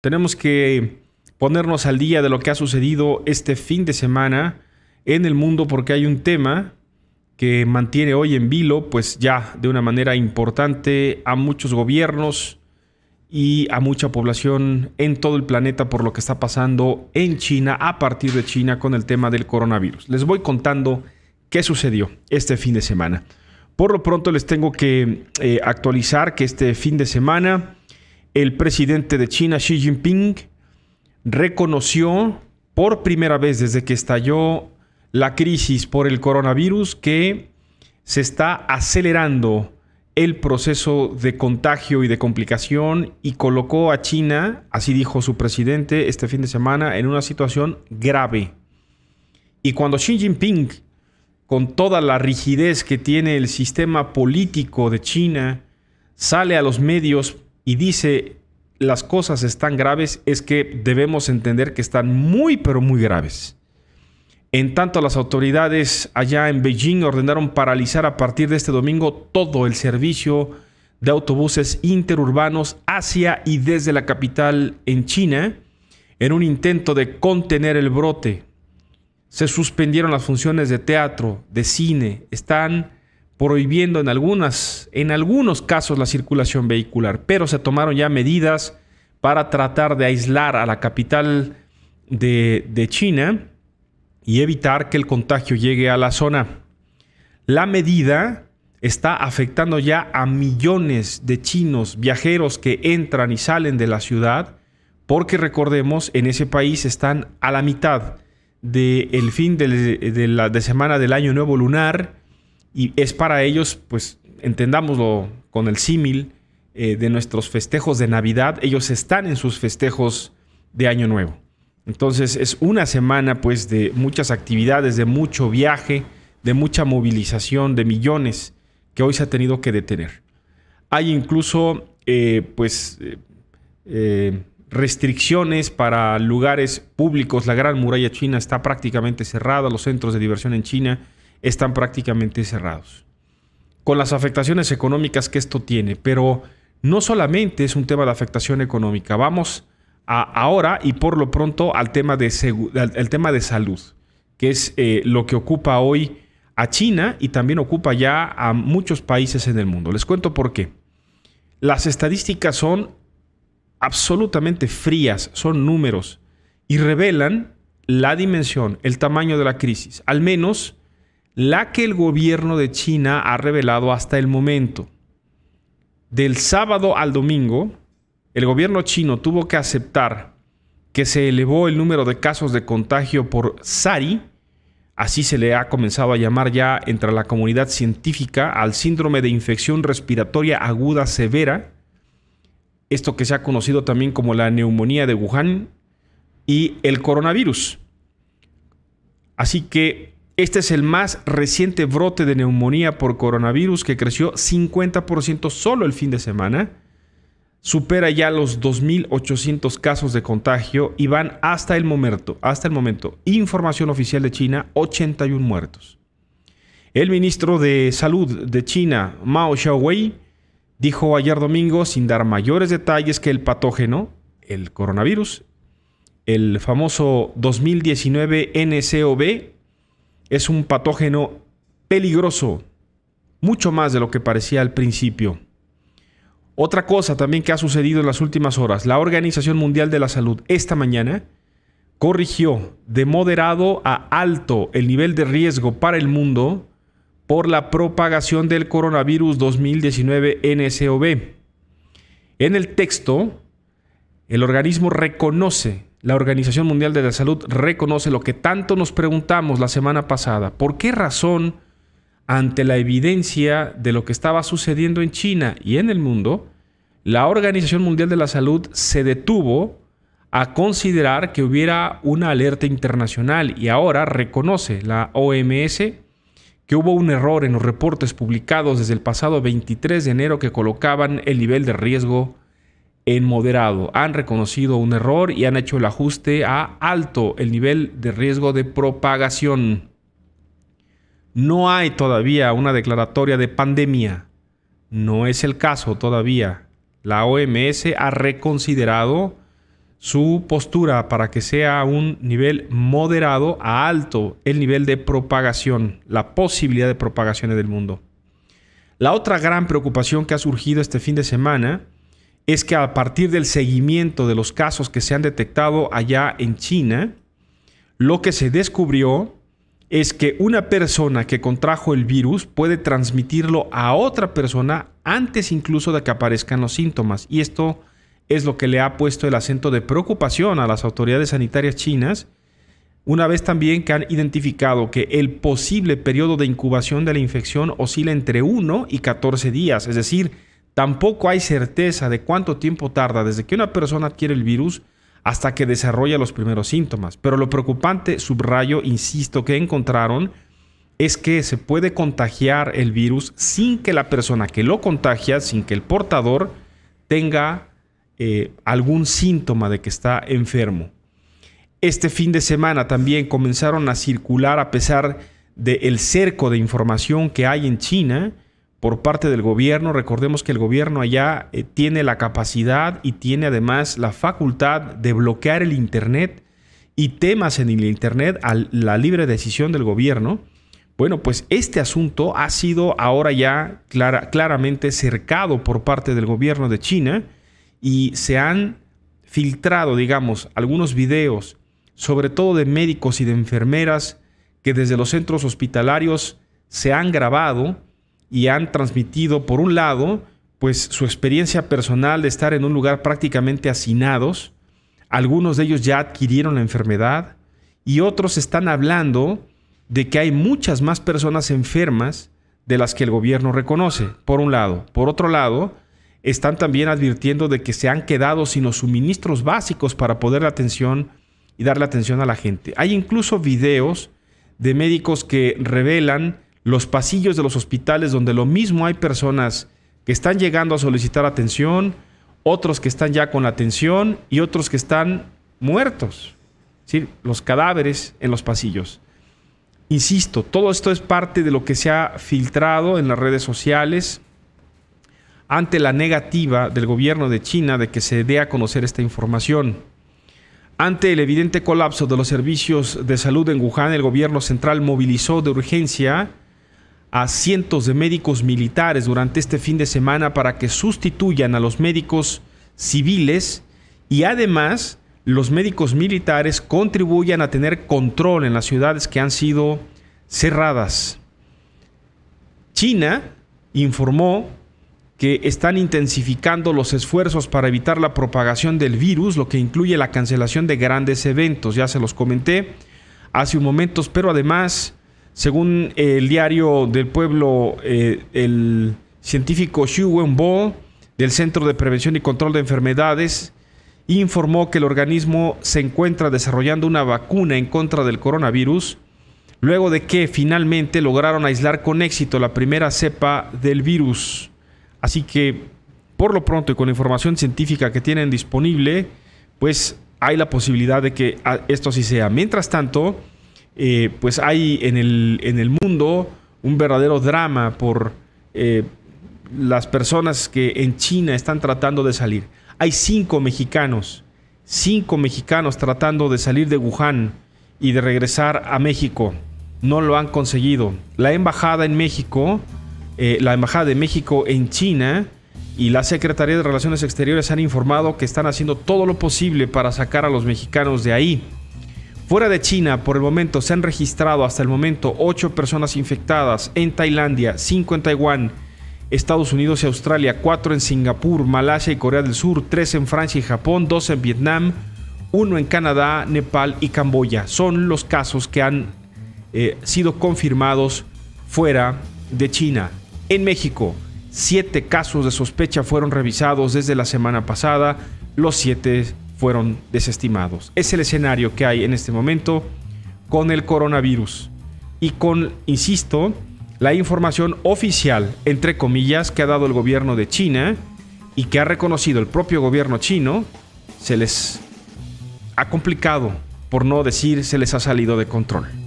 Tenemos que ponernos al día de lo que ha sucedido este fin de semana en el mundo porque hay un tema que mantiene hoy en vilo, pues ya de una manera importante a muchos gobiernos y a mucha población en todo el planeta por lo que está pasando en China, a partir de China, con el tema del coronavirus. Les voy contando qué sucedió este fin de semana. Por lo pronto les tengo que eh, actualizar que este fin de semana el presidente de China, Xi Jinping, reconoció por primera vez desde que estalló la crisis por el coronavirus que se está acelerando el proceso de contagio y de complicación y colocó a China, así dijo su presidente este fin de semana, en una situación grave. Y cuando Xi Jinping, con toda la rigidez que tiene el sistema político de China, sale a los medios y dice las cosas están graves es que debemos entender que están muy, pero muy graves. En tanto, las autoridades allá en Beijing ordenaron paralizar a partir de este domingo todo el servicio de autobuses interurbanos hacia y desde la capital en China en un intento de contener el brote. Se suspendieron las funciones de teatro, de cine, están prohibiendo en, algunas, en algunos casos la circulación vehicular, pero se tomaron ya medidas para tratar de aislar a la capital de, China y evitar que el contagio llegue a la zona. La medida está afectando ya a millones de chinos viajeros que entran y salen de la ciudad, porque recordemos, en ese país están a la mitad del fin la de semana del año nuevo lunar y es para ellos, pues entendámoslo con el símil eh, de nuestros festejos de Navidad, ellos están en sus festejos de Año Nuevo. Entonces es una semana pues de muchas actividades, de mucho viaje, de mucha movilización, de millones que hoy se ha tenido que detener. Hay incluso eh, pues eh, restricciones para lugares públicos. La Gran Muralla China está prácticamente cerrada, los centros de diversión en China están prácticamente cerrados. Con las afectaciones económicas que esto tiene, pero no solamente es un tema de afectación económica, vamos a ahora y por lo pronto al tema de, tema de salud, que es eh, lo que ocupa hoy a China y también ocupa ya a muchos países en el mundo. Les cuento por qué. Las estadísticas son absolutamente frías, son números y revelan la dimensión, el tamaño de la crisis. Al menos la que el gobierno de China ha revelado hasta el momento. Del sábado al domingo, el gobierno chino tuvo que aceptar que se elevó el número de casos de contagio por SARI, así se le ha comenzado a llamar ya entre la comunidad científica al síndrome de infección respiratoria aguda severa, esto que se ha conocido también como la neumonía de Wuhan y el coronavirus. Así que este es el más reciente brote de neumonía por coronavirus que creció 50% solo el fin de semana. Supera ya los 2.800 casos de contagio y van hasta el momento, hasta el momento, información oficial de China, 81 muertos. El ministro de Salud de China, Mao Xiaowei, dijo ayer domingo, sin dar mayores detalles, que el patógeno, el coronavirus, el famoso 2019 NCOV, es un patógeno peligroso, mucho más de lo que parecía al principio. Otra cosa también que ha sucedido en las últimas horas, la Organización Mundial de la Salud esta mañana corrigió de moderado a alto el nivel de riesgo para el mundo por la propagación del coronavirus 2019 ncov En el texto, el organismo reconoce la Organización Mundial de la Salud reconoce lo que tanto nos preguntamos la semana pasada. ¿Por qué razón, ante la evidencia de lo que estaba sucediendo en China y en el mundo, la Organización Mundial de la Salud se detuvo a considerar que hubiera una alerta internacional y ahora reconoce la OMS que hubo un error en los reportes publicados desde el pasado 23 de enero que colocaban el nivel de riesgo en moderado. Han reconocido un error y han hecho el ajuste a alto el nivel de riesgo de propagación. No hay todavía una declaratoria de pandemia. No es el caso todavía. La OMS ha reconsiderado su postura para que sea un nivel moderado a alto el nivel de propagación, la posibilidad de propagación en el mundo. La otra gran preocupación que ha surgido este fin de semana es que a partir del seguimiento de los casos que se han detectado allá en China, lo que se descubrió es que una persona que contrajo el virus puede transmitirlo a otra persona antes incluso de que aparezcan los síntomas. Y esto es lo que le ha puesto el acento de preocupación a las autoridades sanitarias chinas, una vez también que han identificado que el posible periodo de incubación de la infección oscila entre 1 y 14 días, es decir, Tampoco hay certeza de cuánto tiempo tarda desde que una persona adquiere el virus hasta que desarrolla los primeros síntomas. Pero lo preocupante, subrayo, insisto, que encontraron es que se puede contagiar el virus sin que la persona que lo contagia, sin que el portador tenga eh, algún síntoma de que está enfermo. Este fin de semana también comenzaron a circular, a pesar del cerco de información que hay en China, por parte del gobierno. Recordemos que el gobierno allá eh, tiene la capacidad y tiene además la facultad de bloquear el Internet y temas en el Internet a la libre decisión del gobierno. Bueno, pues este asunto ha sido ahora ya claramente cercado por parte del gobierno de China y se han filtrado, digamos, algunos videos, sobre todo de médicos y de enfermeras, que desde los centros hospitalarios se han grabado y han transmitido, por un lado, pues su experiencia personal de estar en un lugar prácticamente hacinados. Algunos de ellos ya adquirieron la enfermedad y otros están hablando de que hay muchas más personas enfermas de las que el gobierno reconoce, por un lado. Por otro lado, están también advirtiendo de que se han quedado sin los suministros básicos para poder la atención y darle atención a la gente. Hay incluso videos de médicos que revelan los pasillos de los hospitales donde lo mismo hay personas que están llegando a solicitar atención, otros que están ya con atención y otros que están muertos, ¿sí? los cadáveres en los pasillos. Insisto, todo esto es parte de lo que se ha filtrado en las redes sociales ante la negativa del gobierno de China de que se dé a conocer esta información. Ante el evidente colapso de los servicios de salud en Wuhan, el gobierno central movilizó de urgencia a cientos de médicos militares durante este fin de semana para que sustituyan a los médicos civiles y además los médicos militares contribuyan a tener control en las ciudades que han sido cerradas. China informó que están intensificando los esfuerzos para evitar la propagación del virus, lo que incluye la cancelación de grandes eventos, ya se los comenté hace un momento, pero además según eh, el diario del pueblo, eh, el científico Xu Wenbo del Centro de Prevención y Control de Enfermedades informó que el organismo se encuentra desarrollando una vacuna en contra del coronavirus, luego de que finalmente lograron aislar con éxito la primera cepa del virus. Así que, por lo pronto y con la información científica que tienen disponible, pues hay la posibilidad de que ah, esto sí sea. Mientras tanto, eh, pues hay en el, en el, mundo un verdadero drama por eh, las personas que en China están tratando de salir. Hay cinco mexicanos, cinco mexicanos tratando de salir de Wuhan y de regresar a México. No lo han conseguido. La embajada en México, eh, la embajada de México en China, y la Secretaría de Relaciones Exteriores han informado que están haciendo todo lo posible para sacar a los mexicanos de ahí. Fuera de China, por el momento se han registrado hasta el momento 8 personas infectadas en Tailandia, 5 en Taiwán, Estados Unidos y Australia, 4 en Singapur, Malasia y Corea del Sur, 3 en Francia y Japón, 2 en Vietnam, 1 en Canadá, Nepal y Camboya. Son los casos que han eh, sido confirmados fuera de China. En México, 7 casos de sospecha fueron revisados desde la semana pasada, los 7 fueron desestimados. Es el escenario que hay en este momento con el coronavirus y con, insisto, la información oficial, entre comillas, que ha dado el gobierno de China y que ha reconocido el propio gobierno chino, se les ha complicado, por no decir se les ha salido de control.